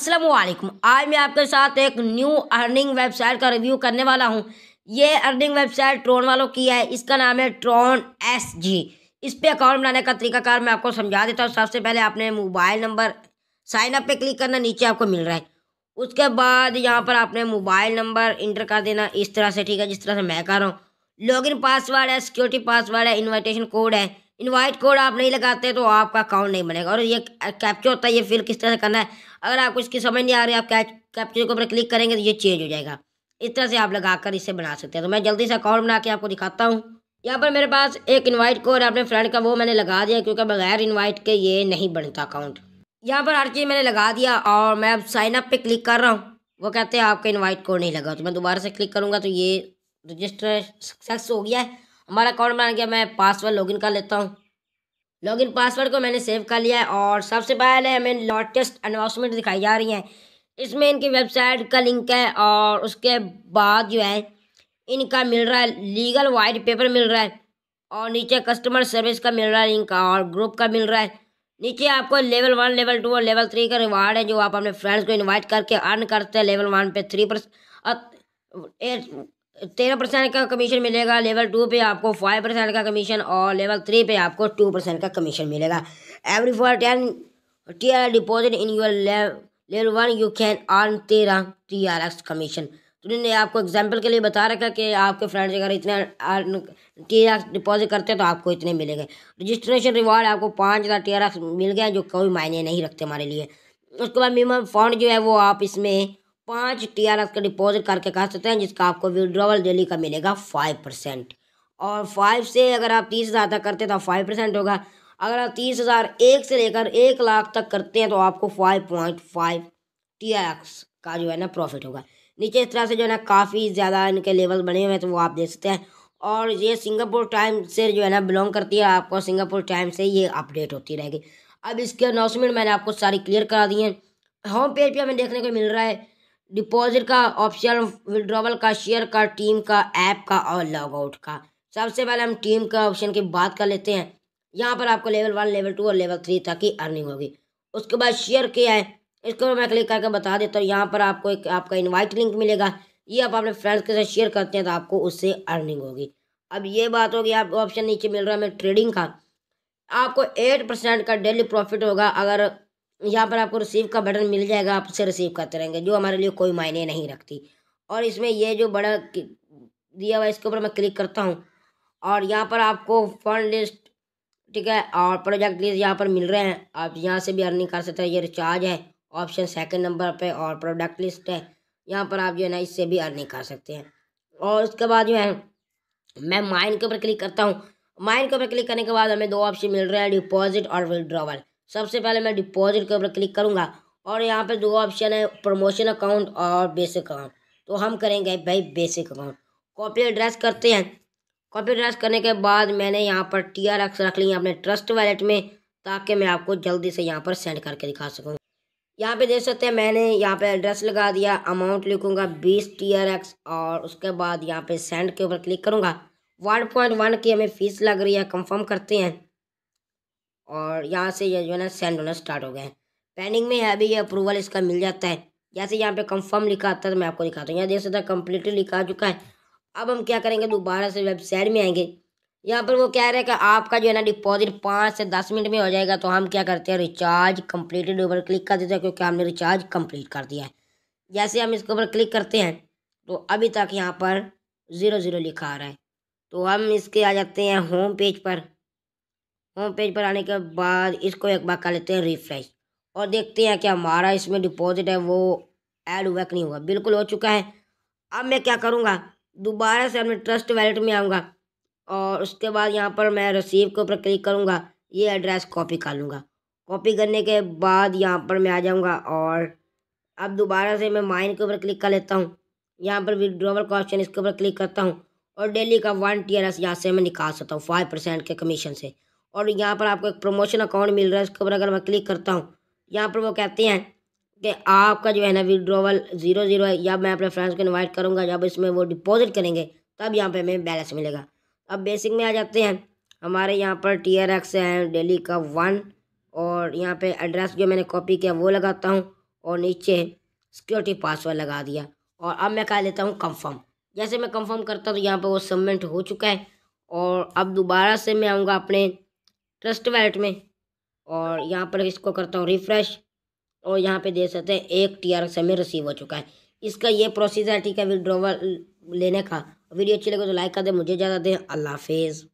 अस्सलाम वालेकुम आज मैं आपके साथ एक न्यू अर्निंग वेबसाइट का रिव्यू करने वाला हूँ ये अर्निंग वेबसाइट ट्रोन वालों की है इसका नाम है ट्रोन एस जी इस पर अकाउंट बनाने का तरीकाकार मैं आपको समझा देता हूँ सबसे पहले आपने मोबाइल नंबर साइन अप पे क्लिक करना नीचे आपको मिल रहा है उसके बाद यहाँ पर आपने मोबाइल नंबर इंटर कर देना इस तरह से ठीक है जिस तरह से मैं कर रहा हूँ इन पासवर्ड है सिक्योरिटी पासवर्ड है इन्विटेशन कोड है इन्वाइट कोड आप नहीं लगाते तो आपका अकाउंट नहीं बनेगा और ये कैप्चर होता है ये फिर किस तरह से करना है अगर आपको इसकी समझ नहीं आ रही आप कैप्चर के ऊपर क्लिक करेंगे तो ये चेंज हो जाएगा इस तरह से आप लगा कर इसे बना सकते हैं तो मैं जल्दी से अकाउंट बना के आपको दिखाता हूँ यहाँ पर मेरे पास एक इन्वाइट कोड अपने फ्रेंड का वो मैंने लगा दिया क्योंकि बगैर इन्वाइट के ये नहीं बनता अकाउंट यहाँ पर हर चीज़ मैंने लगा दिया और मैं अब साइन अप पे क्लिक कर रहा हूँ वो कहते हैं आपका इनवाइट कोड नहीं लगा तो मैं दोबारा से क्लिक करूँगा तो ये रजिस्टर सक्सेस हो गया है हमारा अकाउंट बना गया मैं पासवर्ड लॉगिन कर लेता हूँ लॉगिन पासवर्ड को मैंने सेव कर लिया है और सबसे पहले हमें लॉटेस्ट अनाउंसमेंट दिखाई जा रही हैं इसमें इनकी वेबसाइट का लिंक है और उसके बाद जो है इनका मिल रहा है लीगल वाइट पेपर मिल रहा है और नीचे कस्टमर सर्विस का मिल रहा है लिंक और ग्रुप का मिल रहा है नीचे आपको लेवल वन लेवल टू और लेवल थ्री का रिवार्ड है जो आप अपने फ्रेंड्स को इन्वाइट करके अर्न करते हैं लेवल वन पे थ्री परसेंट तेरह परसेंट का कमीशन मिलेगा लेवल टू पे आपको फाइव परसेंट का कमीशन और लेवल थ्री पे आपको टू परसेंट का कमीशन मिलेगा every for ten T R deposit in your level one you can earn तेरह टी आर एक्स कमीशन तो उन्होंने आपको एग्जाम्पल के लिए बता रखा कि आपके फ्रेंड्स अगर इतने टी आर एक्स डिपॉजिट करते हैं तो आपको इतने मिलेंगे रजिस्ट्रेशन रिवार्ड आपको पाँच हज़ार टी आर एक्स मिल गए जो कोई मायने नहीं रखते हमारे लिए उसके बाद मिनिमम फंड जो है वो आप इसमें पाँच टी आर एस का डिपॉजिट करके कर सकते हैं जिसका आपको विड्रॉवल डेली का मिलेगा फाइव परसेंट और फाइव से अगर आप तीस हज़ार तक करते हैं तो फाइव परसेंट होगा अगर आप तीस हज़ार एक से लेकर एक लाख तक करते हैं तो आपको five point five T R X का जो है ना प्रॉफिट होगा नीचे इस तरह से जो है ना काफ़ी ज़्यादा इनके लेवल बने हुए हैं तो वो आप देख सकते हैं और ये सिंगापुर टाइम से जो है ना बिलोंग करती है आपको सिंगापुर टाइम से ये अपडेट होती रहेगी अब इसके अनाउंसमेंट मैंने आपको सारी क्लियर करा दी है होम पेज पर हमें देखने को मिल रहा है डिपॉजिट का ऑप्शन विड्रॉवल का शेयर का टीम का ऐप का और लॉग आउट का सबसे पहले हम टीम का ऑप्शन की बात कर लेते हैं यहाँ पर आपको लेवल वन लेवल टू और लेवल थ्री तक की अर्निंग होगी उसके बाद शेयर क्या है इसको मैं क्लिक करके बता देता हूँ यहाँ पर आपको एक आपका इनवाइट लिंक मिलेगा ये आप अपने फ्रेंड्स के साथ शेयर करते हैं तो आपको उससे अर्निंग होगी अब ये बात होगी आपको ऑप्शन नीचे मिल रहा है हमें ट्रेडिंग का आपको एट परसेंट का डेली प्रॉफिट होगा अगर यहाँ पर आपको रिसीव का बटन मिल जाएगा आप उसे रिसीव करते रहेंगे जो हमारे लिए कोई मायने नहीं रखती और इसमें ये जो बड़ा दिया हुआ इसके ऊपर मैं क्लिक करता हूँ और यहाँ पर आपको फंड लिस्ट ठीक है और प्रोजेक्ट लिस्ट यहाँ पर मिल रहे हैं आप यहाँ से भी अर्निंग कर सकते हैं ये रिचार्ज है ऑप्शन सेकंड नंबर पे और प्रोडक्ट लिस्ट है यहाँ पर आप जो है ना इससे भी अर्निंग कर सकते हैं और उसके बाद जो है मैं माइन के ऊपर क्लिक करता हूँ माइन के ऊपर क्लिक करने के बाद हमें दो ऑप्शन मिल रहे हैं डिपॉजिट और विदड्रॉवल सबसे पहले मैं डिपॉजिट के ऊपर क्लिक करूँगा और यहाँ पे दो ऑप्शन है प्रमोशन अकाउंट और बेसिक अकाउंट तो हम करेंगे भाई बेसिक अकाउंट कॉपी एड्रेस करते हैं कॉपी एड्रेस करने के बाद मैंने यहाँ पर टी आर एक्स रख लिया अपने ट्रस्ट वैलेट में ताकि मैं आपको जल्दी से यहाँ पर सेंड करके दिखा सकूँ यहाँ पे देख सकते हैं मैंने यहाँ पे एड्रेस लगा दिया अमाउंट लिखूँगा बीस टी आर एक्स और उसके बाद यहाँ पे सेंड के ऊपर क्लिक करूँगा वन पॉइंट वन की हमें फ़ीस लग रही है कंफर्म करते हैं और यहाँ से ये जो है ना सेंड होना स्टार्ट हो गए हैं पेंडिंग में है अभी ये अप्रूवल इसका मिल जाता है जैसे यहाँ पे कंफर्म लिखा आता है तो मैं आपको दिखाता हूँ यहाँ देख सकते कम्प्लीटली लिखा आ चुका है अब हम क्या करेंगे दोबारा से वेबसाइट में आएंगे यहाँ पर वो कह रहे हैं कि आपका जो है ना डिपॉजिट पाँच से दस मिनट में हो जाएगा तो हम क्या करते हैं रिचार्ज कम्प्लीटेड ऊपर क्लिक कर देते हैं क्योंकि हमने रिचार्ज कम्प्लीट कर दिया है जैसे हम इसके ऊपर क्लिक करते हैं तो अभी तक यहाँ पर ज़ीरो ज़ीरो लिखा आ रहा है तो हम इसके आ जाते हैं होम पेज पर होम पेज पर आने के बाद इसको एक बार कर लेते हैं रिफ्रेश और देखते हैं कि हमारा इसमें डिपॉजिट है वो ऐड हुआ कि नहीं हुआ बिल्कुल हो चुका है अब मैं क्या करूँगा दोबारा से अपने ट्रस्ट वैलेट में आऊँगा और उसके बाद यहाँ पर मैं रसीव के ऊपर क्लिक करूँगा ये एड्रेस कॉपी कर लूँगा कॉपी करने के बाद यहाँ पर मैं आ जाऊँगा और अब दोबारा से मैं माइन के ऊपर क्लिक कर लेता हूँ यहाँ पर विड्रोवल का ऑप्शन इसके ऊपर क्लिक करता हूँ और डेली का वन टी आर एस यहाँ से मैं निकाल सकता हूँ फाइव परसेंट के कमीशन से और यहाँ पर आपको एक प्रमोशन अकाउंट मिल रहा है उसके ऊपर अगर मैं क्लिक करता हूँ यहाँ पर वो कहते हैं कि आपका जो है ना विड्रोवल जीरो जीरो है या मैं अपने फ्रेंड्स को इन्वाइट करूँगा जब इसमें वो डिपॉजिट करेंगे तब यहाँ पे हमें बैलेंस मिलेगा अब बेसिक में आ जाते हैं हमारे यहाँ पर टी आर एक्स है डेली का वन और यहाँ पर एड्रेस जो मैंने कॉपी किया वो लगाता हूँ और नीचे सिक्योरिटी पासवर्ड लगा दिया और अब मैं कह लेता हूँ कंफर्म जैसे मैं कंफर्म करता हूँ तो यहाँ पर वो सबमिट हो चुका है और अब दोबारा से मैं आऊँगा अपने ट्रस्ट वैलेट में और यहाँ पर इसको करता हूँ रिफ्रेश और यहाँ पे देख सकते हैं एक टी आर समय रिसीव हो चुका है इसका ये प्रोसीजर है ठीक है विड्रोवल लेने का वीडियो अच्छी लगे तो लाइक कर दे मुझे ज़्यादा दें अल्लाह हाफिज़